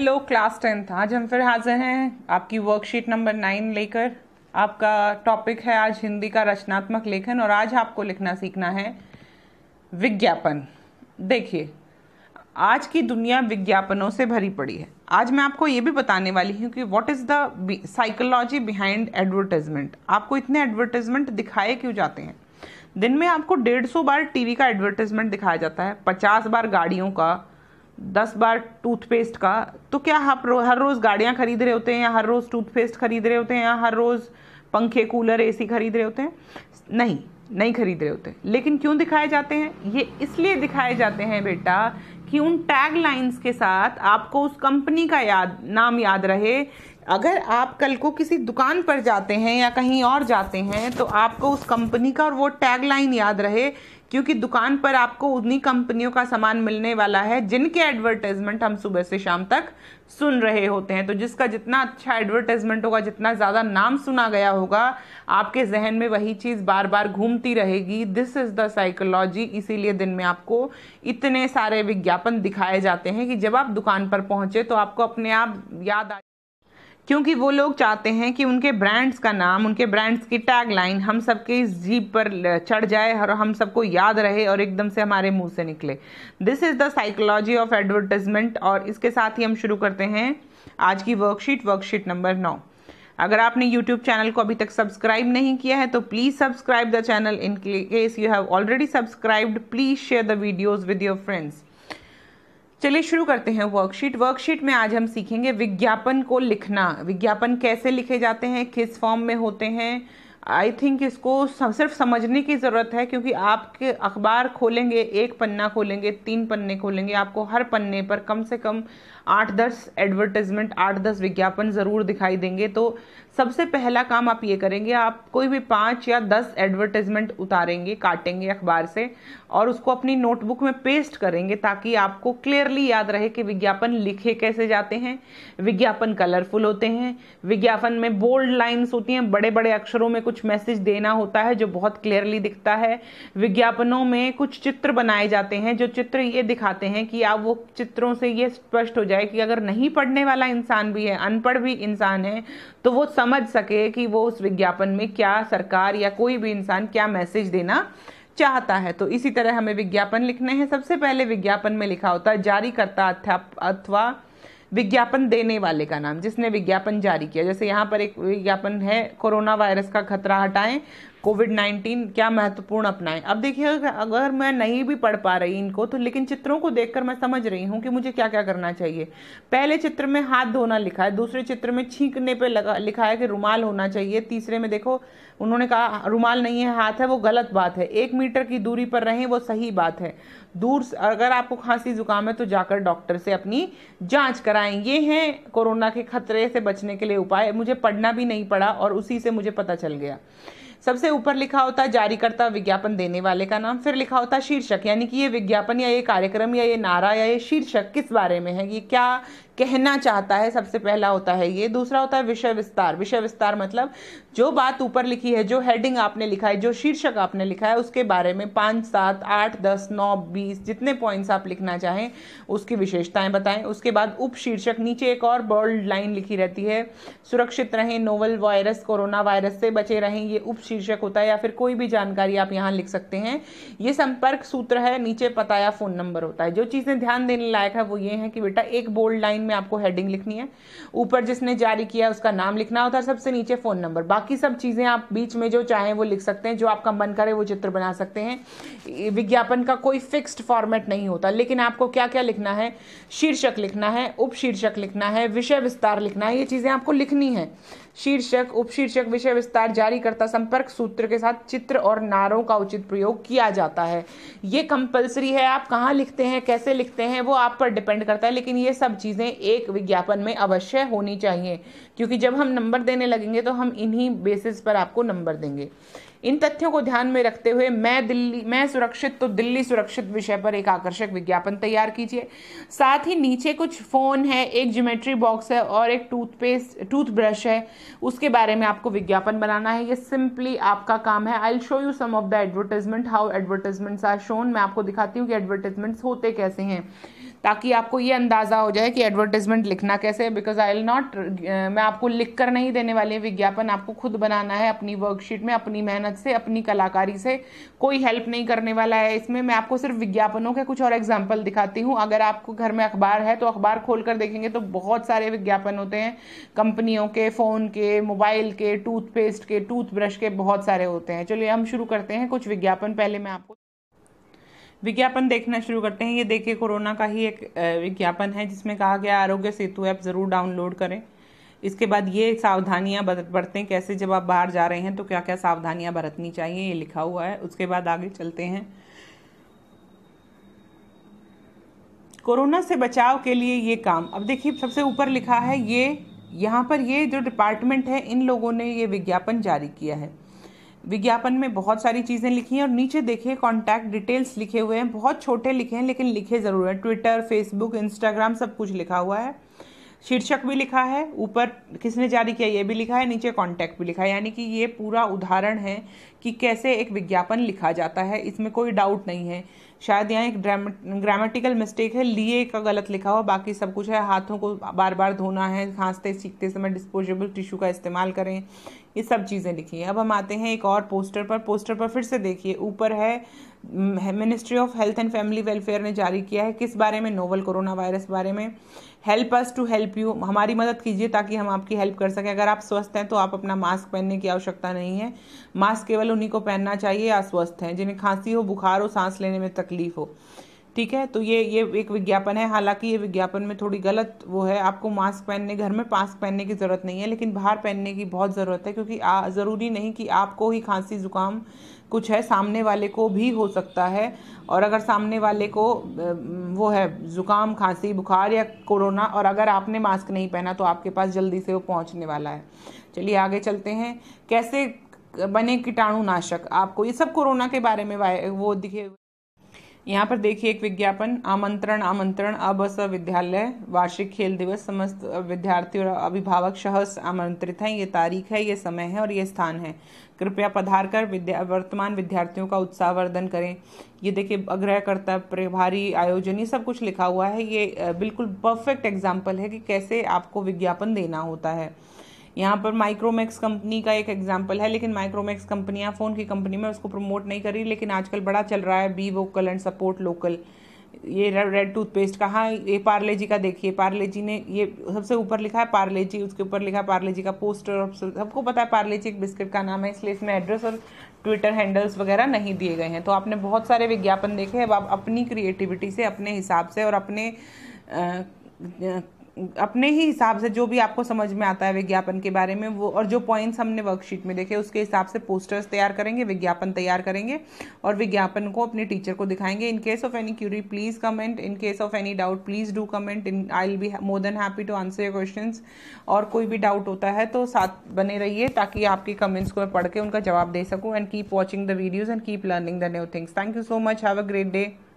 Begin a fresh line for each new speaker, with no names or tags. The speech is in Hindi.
हेलो क्लास टेंथ आज हम फिर हाजिर हैं आपकी वर्कशीट नंबर नाइन लेकर आपका टॉपिक है आज हिंदी का रचनात्मक लेखन और आज आपको लिखना सीखना है विज्ञापन देखिए आज की दुनिया विज्ञापनों से भरी पड़ी है आज मैं आपको ये भी बताने वाली हूँ कि what is the psychology behind advertisement आपको इतने एडवर्टाइजमेंट दिखाए क्यों जाते हैं दिन में आपको डेढ़ सौ बार टीवी का एडवर्टाइजमेंट दिखाया जाता है पचास बार गाड़ियों का दस बार टूथपेस्ट का तो क्या आप रो, हर रोज़ गाड़ियाँ खरीद रहे होते हैं या हर रोज़ टूथपेस्ट खरीद रहे होते हैं या हर रोज़ पंखे कूलर एसी खरीद रहे होते हैं नहीं नहीं खरीद रहे होते लेकिन क्यों दिखाए जाते हैं ये इसलिए दिखाए जाते हैं बेटा कि उन टैग लाइन्स के साथ आपको उस कंपनी का याद नाम याद रहे अगर आप कल को किसी दुकान पर जाते हैं या कहीं और जाते हैं तो आपको उस कंपनी का और वो टैग लाइन याद रहे क्योंकि दुकान पर आपको उन्हीं कंपनियों का सामान मिलने वाला है जिनके एडवर्टाइजमेंट हम सुबह से शाम तक सुन रहे होते हैं तो जिसका जितना अच्छा एडवर्टाइजमेंट होगा जितना ज़्यादा नाम सुना गया होगा आपके जहन में वही चीज़ बार बार घूमती रहेगी दिस इज़ द साइकोलॉजी इसीलिए दिन में आपको इतने सारे विज्ञापन दिखाए जाते हैं कि जब आप दुकान पर पहुँचे तो आपको अपने आप याद आ क्योंकि वो लोग चाहते हैं कि उनके ब्रांड्स का नाम उनके ब्रांड्स की टैगलाइन हम सबके इस जीप पर चढ़ जाए और हम सबको याद रहे और एकदम से हमारे मुंह से निकले this is the psychology of advertisement और इसके साथ ही हम शुरू करते हैं आज की वर्कशीट वर्कशीट नंबर नौ अगर आपने YouTube चैनल को अभी तक सब्सक्राइब नहीं किया है तो please subscribe the channel in case you have already subscribed please share the videos with your friends चलिए शुरू करते हैं वर्कशीट वर्कशीट में आज हम सीखेंगे विज्ञापन को लिखना विज्ञापन कैसे लिखे जाते हैं किस फॉर्म में होते हैं आई थिंक इसको सिर्फ समझने की ज़रूरत है क्योंकि आपके अखबार खोलेंगे एक पन्ना खोलेंगे तीन पन्ने खोलेंगे आपको हर पन्ने पर कम से कम आठ दस एडवर्टाइजमेंट आठ दस विज्ञापन ज़रूर दिखाई देंगे तो सबसे पहला काम आप ये करेंगे आप कोई भी पाँच या दस एडवर्टाइजमेंट उतारेंगे काटेंगे अखबार से और उसको अपनी नोटबुक में पेस्ट करेंगे ताकि आपको क्लियरली याद रहे कि विज्ञापन लिखे कैसे जाते हैं विज्ञापन कलरफुल होते हैं विज्ञापन में बोल्ड लाइन्स होती हैं बड़े बड़े अक्षरों में कुछ मैसेज देना होता है जो बहुत क्लियरली दिखता है विज्ञापनों में कुछ चित्र बनाए जाते हैं जो चित्र ये दिखाते हैं कि आप वो चित्रों से ये स्पष्ट हो जाए जाए कि अगर नहीं पढ़ने वाला इंसान भी है अनपढ़ भी इंसान है तो वो समझ सके कि वो उस विज्ञापन में क्या सरकार या कोई भी इंसान क्या मैसेज देना चाहता है तो इसी तरह हमें विज्ञापन लिखने हैं सबसे पहले विज्ञापन में लिखा होता है जारीकर्ता अथवा विज्ञापन देने वाले का नाम जिसने विज्ञापन जारी किया जैसे यहाँ पर एक विज्ञापन है कोरोना वायरस का खतरा हटाएं कोविड नाइन्टीन क्या महत्वपूर्ण अपनाएं अब देखिए अगर मैं नहीं भी पढ़ पा रही इनको तो लेकिन चित्रों को देखकर मैं समझ रही हूं कि मुझे क्या क्या करना चाहिए पहले चित्र में हाथ धोना लिखा है दूसरे चित्र में छींकने पे लगा लिखा है कि रुमाल होना चाहिए तीसरे में देखो उन्होंने कहा रुमाल नहीं है हाथ है वो गलत बात है एक मीटर की दूरी पर रहें वो सही बात है दूर अगर आपको खांसी जुकाम है तो जाकर डॉक्टर से अपनी जाँच कराएं ये हैं कोरोना के खतरे से बचने के लिए उपाय मुझे पढ़ना भी नहीं पड़ा और उसी से मुझे पता चल गया सबसे ऊपर लिखा होता है जारीकर्ता विज्ञापन देने वाले का नाम फिर लिखा होता है शीर्षक यानी कि ये विज्ञापन या ये कार्यक्रम या ये नारा या ये शीर्षक किस बारे में है ये क्या कहना चाहता है सबसे पहला होता है ये दूसरा होता है विषय विस्तार विषय विस्तार मतलब जो बात ऊपर लिखी है जो हेडिंग आपने लिखा है जो शीर्षक आपने लिखा है उसके बारे में पाँच सात आठ दस नौ बीस जितने पॉइंट्स आप लिखना चाहें उसकी विशेषताएं बताएं उसके बाद उप शीर्षक नीचे एक और बोल्ड लाइन लिखी रहती है सुरक्षित रहें नोवल वायरस कोरोना वायरस से बचे रहें ये उप शीर्षक होता है या फिर कोई भी जानकारी आप यहाँ लिख सकते हैं ये संपर्क सूत्र है नीचे पता या फ़ोन नंबर होता है जो चीज़ें ध्यान देने लायक है वो ये है कि बेटा एक बोल्ड लाइन में आपको हेडिंग लिखनी है ऊपर जिसने जारी किया है उसका नाम लिखना होता है सबसे नीचे फ़ोन नंबर बाकी सब चीज़ें आप बीच में जो चाहें वो लिख सकते हैं जो आपका मन करे वो चित्र बना सकते हैं विज्ञापन का कोई फिक्स्ड फॉर्मेट नहीं होता लेकिन आपको क्या क्या लिखना है शीर्षक लिखना है उपशीर्षक लिखना है विषय विस्तार लिखना है ये चीज़ें आपको लिखनी है शीर्षक उपशीर्षक विषय विस्तार जारी करता संपर्क सूत्र के साथ चित्र और नारों का उचित प्रयोग किया जाता है ये कंपलसरी है आप कहाँ लिखते हैं कैसे लिखते हैं वो आप पर डिपेंड करता है लेकिन ये सब चीज़ें एक विज्ञापन में अवश्य होनी चाहिए क्योंकि जब हम नंबर देने लगेंगे तो हम इन्हीं बेसिस पर आपको नंबर देंगे इन तथ्यों को ध्यान में रखते हुए मैं दिल्ली मैं सुरक्षित तो दिल्ली सुरक्षित विषय पर एक आकर्षक विज्ञापन तैयार कीजिए साथ ही नीचे कुछ फ़ोन है एक ज्योमेट्री बॉक्स है और एक टूथपेस्ट टूथब्रश है उसके बारे में आपको विज्ञापन बनाना है ये सिंपली आपका काम है I show you some of the advertisement how advertisements are shown मैं आपको दिखाती हूँ कि एडवर्टाइजमेंट्स होते कैसे हैं ताकि आपको ये अंदाज़ा हो जाए कि एडवर्टीजमेंट लिखना कैसे है बिकॉज आई विल नॉट मैं आपको लिख कर नहीं देने वाली हूँ विज्ञापन आपको खुद बनाना है अपनी वर्कशीट में अपनी मेहनत से अपनी कलाकारी से कोई हेल्प नहीं करने वाला है इसमें मैं आपको सिर्फ विज्ञापनों के कुछ और एग्जाम्पल दिखाती हूँ अगर आपको घर में अखबार है तो अखबार खोल कर देखेंगे तो बहुत सारे विज्ञापन होते हैं कंपनियों के फ़ोन के मोबाइल के टूथपेस्ट के टूथब्रश के बहुत सारे होते हैं चलिए हम शुरू करते हैं कुछ विज्ञापन पहले मैं आपको विज्ञापन देखना शुरू करते हैं ये देखिए कोरोना का ही एक विज्ञापन है जिसमें कहा गया आरोग्य सेतु ऐप ज़रूर डाउनलोड करें इसके बाद ये सावधानियां बरतें कैसे जब आप बाहर जा रहे हैं तो क्या क्या सावधानियां बरतनी चाहिए ये लिखा हुआ है उसके बाद आगे चलते हैं कोरोना से बचाव के लिए ये काम अब देखिए सबसे ऊपर लिखा है ये यहाँ पर ये जो डिपार्टमेंट है इन लोगों ने ये विज्ञापन जारी किया है विज्ञापन में बहुत सारी चीज़ें लिखी हैं और नीचे देखिए कॉन्टैक्ट डिटेल्स लिखे हुए हैं बहुत छोटे लिखे हैं लेकिन लिखे ज़रूर हैं ट्विटर फेसबुक इंस्टाग्राम सब कुछ लिखा हुआ है शीर्षक भी लिखा है ऊपर किसने जारी किया ये भी लिखा है नीचे कॉन्टैक्ट भी लिखा है यानी कि ये पूरा उदाहरण है कि कैसे एक विज्ञापन लिखा जाता है इसमें कोई डाउट नहीं है शायद यहाँ एक ग्रामेटिकल मिस्टेक है लिए का गलत लिखा हुआ बाकी सब कुछ है हाथों को बार बार धोना है खांसते सीखते समय डिस्पोजेबल टिश्यू का इस्तेमाल करें ये सब चीज़ें लिखी हैं अब हम आते हैं एक और पोस्टर पर पोस्टर पर फिर से देखिए ऊपर है ministry of health and family welfare ने जारी किया है किस बारे में नोवल कोरोना वायरस बारे में help us to help you हमारी मदद कीजिए ताकि हम आपकी हेल्प कर सकें अगर आप स्वस्थ हैं तो आप अपना मास्क पहनने की आवश्यकता नहीं है मास्क केवल उन्हीं को पहनना चाहिए या स्वस्थ हैं जिन्हें खांसी हो बुखार हो सांस लेने में तकलीफ हो ठीक है तो ये ये एक विज्ञापन है हालांकि ये विज्ञापन में थोड़ी गलत वो है आपको मास्क पहनने घर में मास्क पहनने की ज़रूरत नहीं है लेकिन बाहर पहनने की बहुत ज़रूरत है क्योंकि ज़रूरी नहीं कि आपको ही खांसी ज़ुकाम कुछ है सामने वाले को भी हो सकता है और अगर सामने वाले को वो है ज़ुकाम खांसी बुखार या कोरोना और अगर आपने मास्क नहीं पहना तो आपके पास जल्दी से वो पहुंचने वाला है चलिए आगे चलते हैं कैसे बने कीटाणुनाशक आपको ये सब कोरोना के बारे में वो दिखे यहाँ पर देखिए एक विज्ञापन आमंत्रण आमंत्रण अब विद्यालय वार्षिक खेल दिवस समस्त विद्यार्थी और अभिभावक सहस आमंत्रित हैं ये तारीख है ये समय है और ये स्थान है कृपया पधार कर विद्या वर्तमान विद्यार्थियों का उत्साहवर्धन करें ये देखिए अग्रहकर्ता प्रभारी आयोजन ये सब कुछ लिखा हुआ है ये बिल्कुल परफेक्ट एग्जाम्पल है कि कैसे आपको विज्ञापन देना होता है यहाँ पर माइक्रोमैक्स कंपनी का एक एग्जाम्पल है लेकिन माइक्रोमैक्स कंपनी या फ़ोन की कंपनी में उसको प्रमोट नहीं कर रही लेकिन आजकल बड़ा चल रहा है be vocal and support local ये रेड टूथपेस्ट का हाँ ये पार्ले जी का देखिए पार्ले जी ने ये सबसे ऊपर लिखा है पार्ले जी उसके ऊपर लिखा है पार्ले जी का पोस्टर और सबको पता है पार्ले जी एक बिस्किट का नाम है इसलिए इसमें एड्रेस और ट्विटर हैंडल्स वगैरह नहीं दिए गए हैं तो आपने बहुत सारे विज्ञापन देखे हैं अब आप अपनी क्रिएटिविटी से अपने हिसाब से और अपने आ, आ, अपने ही हिसाब से जो भी आपको समझ में आता है विज्ञापन के बारे में वो और जो पॉइंट्स हमने वर्कशीट में देखे उसके हिसाब से पोस्टर्स तैयार करेंगे विज्ञापन तैयार करेंगे और विज्ञापन को अपने टीचर को दिखाएंगे in case of any query please comment in case of any doubt please do comment in I will be more than happy to answer your question और कोई भी डाउट होता है तो साथ बने रहिए ताकि आपके कमेंट्स को मैं पढ़ के उनका जवाब दे सकूँ and keep watching the videos and keep learning the new things thank you so much have a great day